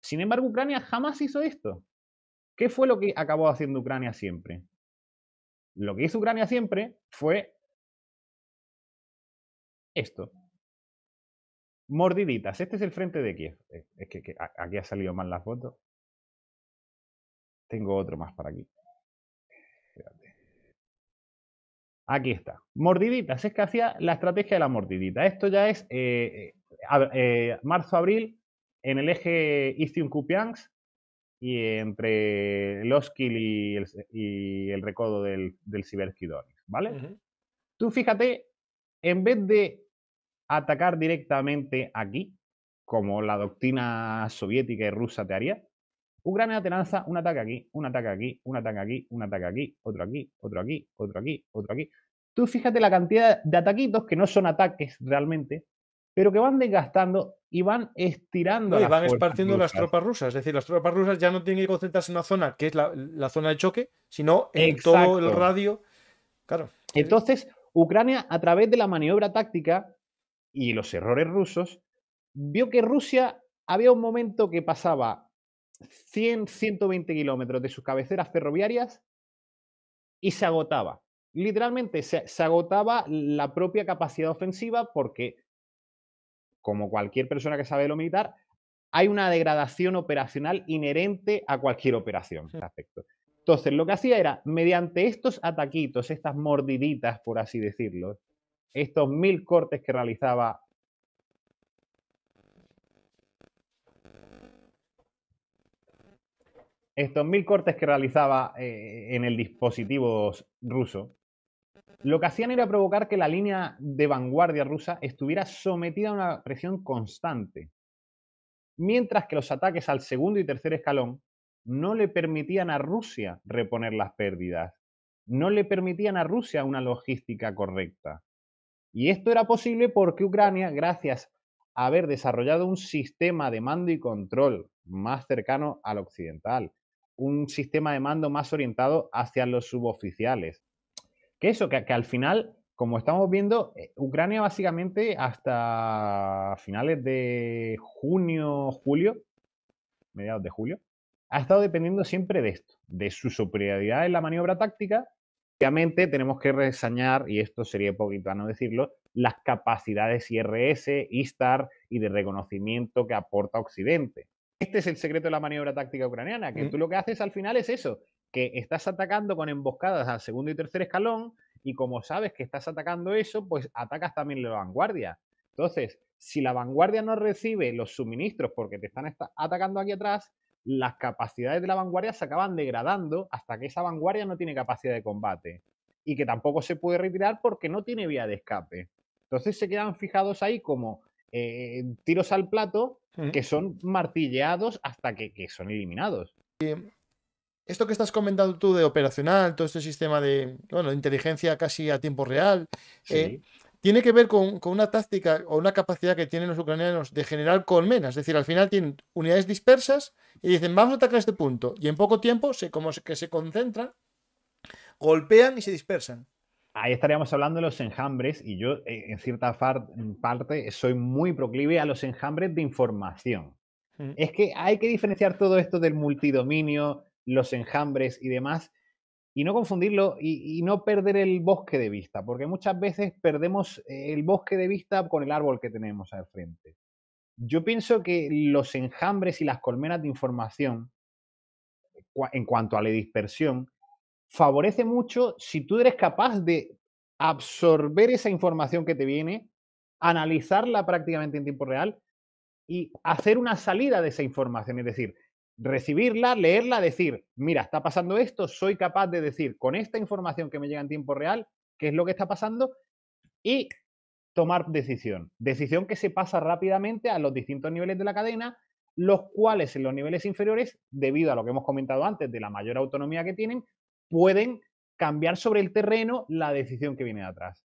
Sin embargo, Ucrania jamás hizo esto. ¿Qué fue lo que acabó haciendo Ucrania siempre? Lo que hizo Ucrania siempre fue esto. Mordiditas. Este es el frente de Kiev. Es que, aquí ha salido mal la foto. Tengo otro más para aquí. Aquí está. Mordiditas. Es que hacía la estrategia de la mordidita. Esto ya es eh, eh, eh, marzo-abril en el eje istium kupiangs y entre los kill y el, recodo del, del ¿vale? Tú fíjate, en vez de atacar directamente aquí, como la doctrina soviética y rusa te haría, Ucrania te lanza un ataque aquí, un ataque aquí, un ataque aquí, un ataque aquí, otro aquí, otro aquí, otro aquí, otro aquí. Tú fíjate la cantidad de ataquitos que no son ataques realmente, pero que van desgastando y van estirando. y van esparciendo las tropas rusas. Es decir, las tropas rusas ya no tienen que concentrarse en una zona que es la, zona de choque, sino en todo el radio. Claro. Entonces, Ucrania, a través de la maniobra táctica y los errores rusos, vio que Rusia había un momento que pasaba 100, 120 kilómetros de sus cabeceras ferroviarias y se agotaba. Literalmente se agotaba la propia capacidad ofensiva porque como cualquier persona que sabe lo militar, hay una degradación operacional inherente a cualquier operación. Entonces, lo que hacía era, mediante estos ataquitos, estas mordiditas, por así decirlo, estos mil cortes que realizaba estos mil cortes que realizaba eh, en el dispositivo ruso, lo que hacían era provocar que la línea de vanguardia rusa estuviera sometida a una presión constante, mientras que los ataques al segundo y tercer escalón no le permitían a Rusia reponer las pérdidas, no le permitían a Rusia una logística correcta. Y esto era posible porque Ucrania, gracias a haber desarrollado un sistema de mando y control más cercano al occidental, un sistema de mando más orientado hacia los suboficiales, que eso, que, al final, como estamos viendo, eh, Ucrania básicamente hasta finales de junio, julio, mediados de julio, ha estado dependiendo siempre de esto, de su superioridad en la maniobra táctica. Obviamente tenemos que reseñar y esto sería poquito a no decirlo, las capacidades IRS, ISTAR y de reconocimiento que aporta Occidente. Este es el secreto de la maniobra táctica ucraniana, que tú lo que haces al final es eso, que estás atacando con emboscadas al segundo y tercer escalón y como sabes que estás atacando eso, pues atacas también la vanguardia. Entonces, si la vanguardia no recibe los suministros porque te están atacando aquí atrás, las capacidades de la vanguardia se acaban degradando hasta que esa vanguardia no tiene capacidad de combate y que tampoco se puede retirar porque no tiene vía de escape. Entonces se quedan fijados ahí como eh, tiros al plato que son martilleados hasta que, que son eliminados esto que estás comentando tú de operacional, todo este sistema de inteligencia casi a tiempo real, eh, tiene que ver con, una táctica o una capacidad que tienen los ucranianos de generar colmenas. Es decir, al final tienen unidades dispersas y dicen, vamos a atacar este punto. Y en poco tiempo, se, como que se concentran, golpean y se dispersan. Ahí estaríamos hablando de los enjambres y yo, eh, en cierta parte, soy muy proclive a los enjambres de información. Mm. Es que hay que diferenciar todo esto del multidominio, los enjambres y demás, y no confundirlo y, no perder el bosque de vista, porque muchas veces perdemos el bosque de vista con el árbol que tenemos al frente. Yo pienso que los enjambres y las colmenas de información, en cuanto a la dispersión, favorece mucho si tú eres capaz de absorber esa información que te viene, analizarla prácticamente en tiempo real y hacer una salida de esa información. Es decir, recibirla, leerla, decir, mira, está pasando esto, soy capaz de decir con esta información que me llega en tiempo real, qué es lo que está pasando y tomar decisión. Decisión que se pasa rápidamente a los distintos niveles de la cadena, los cuales en los niveles inferiores, debido a lo que hemos comentado antes de la mayor autonomía que tienen, pueden cambiar sobre el terreno la decisión que viene de atrás.